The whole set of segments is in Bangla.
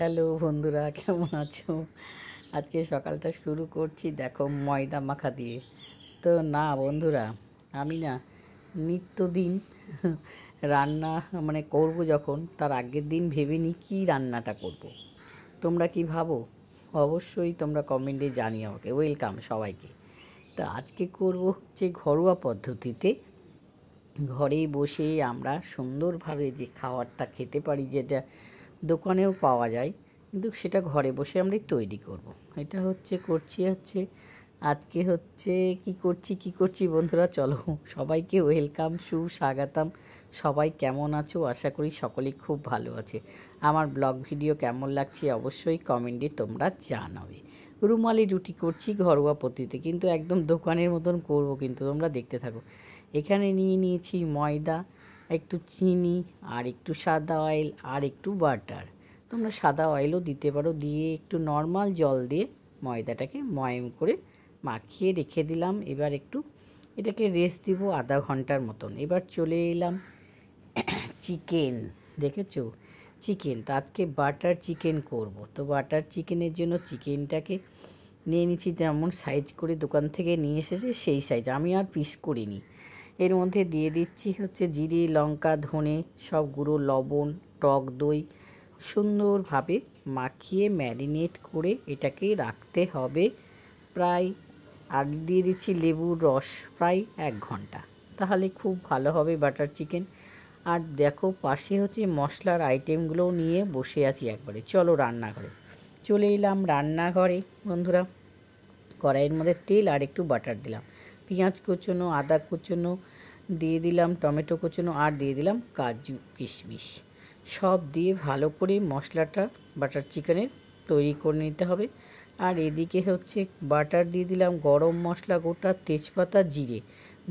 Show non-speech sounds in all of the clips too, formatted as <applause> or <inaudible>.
হ্যালো বন্ধুরা কেমন আছো আজকে সকালটা শুরু করছি দেখো ময়দা মাখা দিয়ে তো না বন্ধুরা আমি না নিত্যদিন রান্না মানে করব যখন তার আগের দিন ভেবে নিই কী রান্নাটা করব। তোমরা কি ভাবো অবশ্যই তোমরা কমেন্টে জানি আমাকে ওয়েলকাম সবাইকে তো আজকে করব হচ্ছে ঘরোয়া পদ্ধতিতে ঘরে বসে আমরা সুন্দরভাবে যে খাওয়ারটা খেতে পারি যেটা দোকানেও পাওয়া যায় কিন্তু সেটা ঘরে বসে আমরা তৈরি করব। এটা হচ্ছে করছি হচ্ছে আজকে হচ্ছে কি করছি কি করছি বন্ধুরা চলো সবাইকে ওয়েলকাম সুস্বাগতম সবাই কেমন আছো আশা করি সকলেই খুব ভালো আছে আমার ব্লগ ভিডিও কেমন লাগছে অবশ্যই কমেন্টে তোমরা জানাবে রুমালি রুটি করছি ঘরোয়া পদ্ধতিতে কিন্তু একদম দোকানের মতন করব কিন্তু তোমরা দেখতে থাকো এখানে নিয়ে নিয়েছি ময়দা একটু চিনি আর একটু সাদা অয়েল আর একটু বাটার তোমরা সাদা অয়েলও দিতে পারো দিয়ে একটু নর্মাল জল দিয়ে ময়দাটাকে ময়ম করে মাখিয়ে রেখে দিলাম এবার একটু এটাকে রেস্ট দিব আধা ঘন্টার মতন এবার চলে এলাম চিকেন <coughs> দেখেছো চিকেন তো আজকে বাটার চিকেন করব তো বাটার চিকেনের জন্য চিকেনটাকে নিয়ে নিচ্ছি যেমন সাইজ করে দোকান থেকে নিয়ে এসেছে সেই সাইজ আমি আর পিস করিনি এর মধ্যে দিয়ে দিচ্ছি হচ্ছে জিরে লঙ্কা ধনে সব গুঁড়ো লবণ টক দই সুন্দরভাবে মাখিয়ে ম্যারিনেট করে এটাকে রাখতে হবে প্রায় আর দিয়ে দিচ্ছি লেবুর রস প্রায় এক ঘন্টা তাহলে খুব ভালো হবে বাটার চিকেন আর দেখো পাশে হচ্ছে মশলার আইটেমগুলো নিয়ে বসে আছি একবারে চলো রান্নাঘরে চলে এলাম রান্নাঘরে বন্ধুরা কড়াইয়ের মধ্যে তেল আর একটু বাটার দিলাম পেঁয়াজ কুচনো আদা কুচনো দিয়ে দিলাম টমেটো কুচনো আর দিয়ে দিলাম কাজু কিশমিশ সব দিয়ে ভালো করে মশলাটা বাটার চিকেনের তৈরি করে নিতে হবে আর এদিকে হচ্ছে বাটার দিয়ে দিলাম গরম মশলা গোটা তেজপাতা জিরে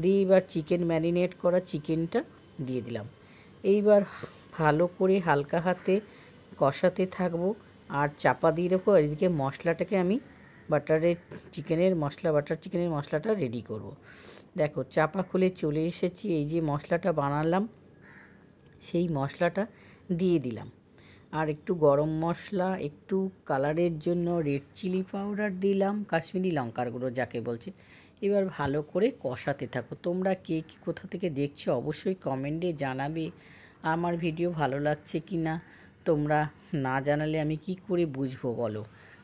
দিয়ে এবার চিকেন ম্যারিনেট করা চিকেনটা দিয়ে দিলাম এইবার ভালো করে হালকা হাতে কষাতে থাকবো আর চাপা দিয়ে রাখবো আর এদিকে মশলাটাকে আমি বাটারের চিকেনের মশলা বাটার চিকেনের মশলাটা রেডি করব। দেখো চাপা খুলে চলে এসেছি এই যে মশলাটা বানালাম সেই মশলাটা দিয়ে দিলাম আর একটু গরম মশলা একটু কালারের জন্য রেড চিলি পাউডার দিলাম কাশ্মীরি লঙ্কার গুঁড়ো যাকে বলছে এবার ভালো করে কষাতে থাকো তোমরা কে কী কোথা থেকে দেখছো অবশ্যই কমেন্টে জানাবে আমার ভিডিও ভালো লাগছে কি না তোমরা না জানালে আমি কি করে বুঝবো বলো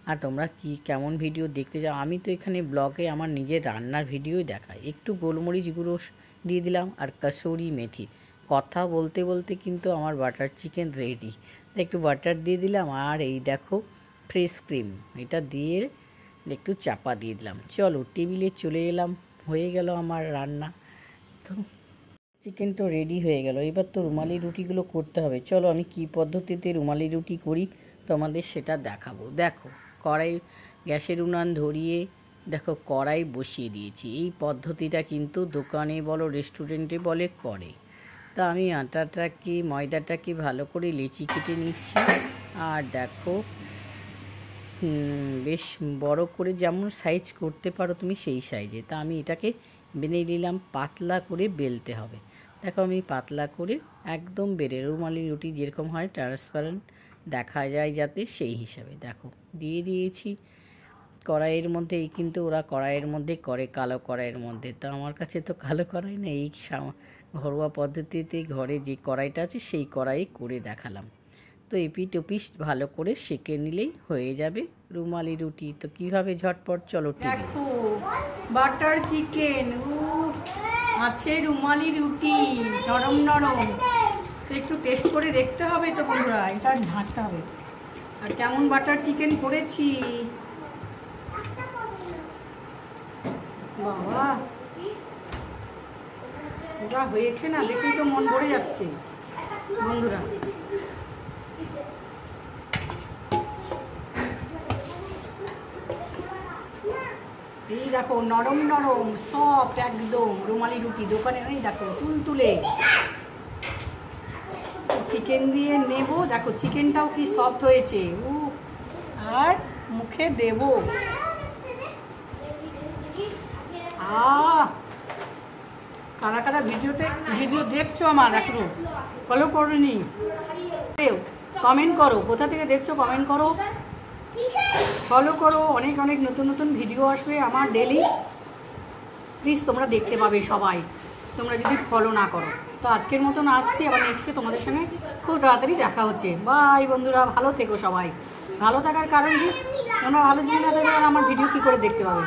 আর তোমরা কি কেমন ভিডিও দেখতে চাও আমি তো এখানে ব্লগে আমার নিজের রান্নার ভিডিওই দেখাই একটু গোলমরিচ গুঁড়ো দিয়ে দিলাম আর কসুরি মেথি কথা বলতে বলতে কিন্তু আমার বাটার চিকেন রেডি একটু বাটার দিয়ে দিলাম আর এই দেখো ফ্রেশ ক্রিম এটা দিয়ে একটু চাপা দিয়ে দিলাম চলো টেবিলে চলে এলাম হয়ে গেল আমার রান্না তো চিকেন তো রেডি হয়ে গেল এবার তো রুমালি রুটিগুলো করতে হবে চলো আমি কি পদ্ধতিতে রুমালি রুটি করি তোমাদের সেটা দেখাবো দেখো কড়াই গ্যাসের উনান ধরিয়ে দেখো কড়াই বসিয়ে দিয়েছি এই পদ্ধতিটা কিন্তু দোকানে বলো রেস্টুরেন্টে বলে করে তা আমি আটাটা ময়দাটা ময়দাটাকে ভালো করে লেচি কেটে নিচ্ছি আর দেখো বেশ বড় করে যেমন সাইজ করতে পারো তুমি সেই সাইজে তা আমি এটাকে বেঁধে নিলাম পাতলা করে বেলতে হবে দেখো আমি পাতলা করে একদম বেড়ে রুমালি রুটি যেরকম হয় ট্রান্সপারেন্ট দেখা যায় যাতে সেই হিসাবে দেখো দিয়ে দিয়েছি কড়াইয়ের মধ্যে এই কিন্তু ওরা কড়াইয়ের মধ্যে করে কালো কড়াইয়ের মধ্যে তো আমার কাছে তো কালো কড়াই না এই ঘরোয়া পদ্ধতিতে ঘরে যে কড়াইটা আছে সেই কড়াই করে দেখালাম তো এপি ওপিস ভালো করে সেকে নিলেই হয়ে যাবে রুমালি রুটি তো কিভাবে ঝটপট চলো দেখো বাটার চিকেন আছে রুমালি রুটি নরম নরম একটু টেস্ট করে দেখতে হবে তো বন্ধুরা এটা ঢাকতে হবে আর কেমন বাটার চিকেন করেছি বাবা হয়েছে না দেখেই তো মন ভরে যাচ্ছে বন্ধুরা এই দেখো নরম নরম সফট একদম রুমালি রুটি দোকানে নেই দেখো তুল তুলে চিকেন দিয়ে নেব দেখো চিকেনটাও কি সফট হয়েছে উ আর মুখে দেব কারা কারা ভিডিওতে ভিডিও দেখছো আমার এখনো ফলো করনি কমেন্ট করো কোথা থেকে দেখছো কমেন্ট করো ফলো করো অনেক অনেক নতুন নতুন ভিডিও আসবে আমার ডেলি প্লিজ তোমরা দেখতে পাবে সবাই তোমরা যদি ফলো না করো তো আজকের মতন আসছি আবার নেক্সটে তোমাদের সঙ্গে খুব তাড়াতাড়ি দেখা হচ্ছে বাই বন্ধুরা ভালো থেকো সবাই ভালো থাকার কারণ কি তোমরা ভালো যদি না থাকলে আর আমার ভিডিও কী করে দেখতে পাবে